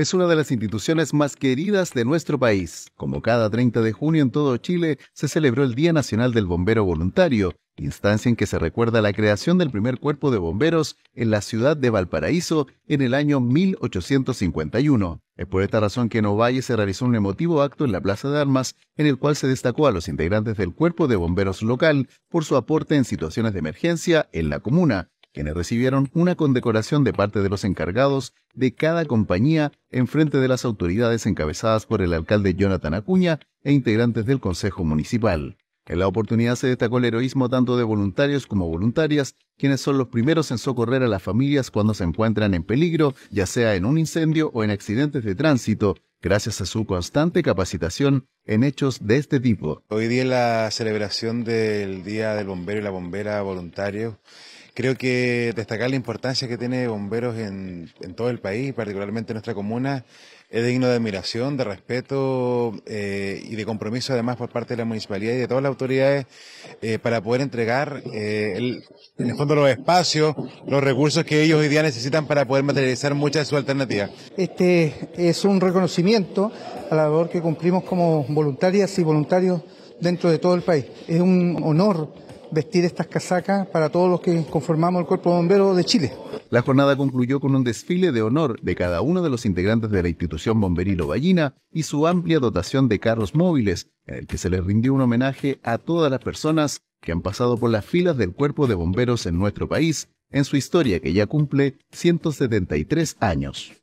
es una de las instituciones más queridas de nuestro país. Como cada 30 de junio en todo Chile se celebró el Día Nacional del Bombero Voluntario, instancia en que se recuerda la creación del primer cuerpo de bomberos en la ciudad de Valparaíso en el año 1851. Es por esta razón que en Ovalle se realizó un emotivo acto en la Plaza de Armas, en el cual se destacó a los integrantes del cuerpo de bomberos local por su aporte en situaciones de emergencia en la comuna, quienes recibieron una condecoración de parte de los encargados de cada compañía en frente de las autoridades encabezadas por el alcalde Jonathan Acuña e integrantes del Consejo Municipal. En la oportunidad se destacó el heroísmo tanto de voluntarios como voluntarias, quienes son los primeros en socorrer a las familias cuando se encuentran en peligro, ya sea en un incendio o en accidentes de tránsito, gracias a su constante capacitación en hechos de este tipo. Hoy día la celebración del Día del Bombero y la Bombera Voluntario Creo que destacar la importancia que tiene bomberos en, todo el país, particularmente en nuestra comuna, es digno de admiración, de respeto eh, y de compromiso además por parte de la municipalidad y de todas las autoridades eh, para poder entregar eh, en el fondo los espacios, los recursos que ellos hoy día necesitan para poder materializar muchas de sus alternativas. Este es un reconocimiento a la labor que cumplimos como voluntarias y voluntarios dentro de todo el país. Es un honor vestir estas casacas para todos los que conformamos el Cuerpo Bomberos de Chile. La jornada concluyó con un desfile de honor de cada uno de los integrantes de la institución Bomberilo Ballina y su amplia dotación de carros móviles, en el que se les rindió un homenaje a todas las personas que han pasado por las filas del Cuerpo de Bomberos en nuestro país en su historia que ya cumple 173 años.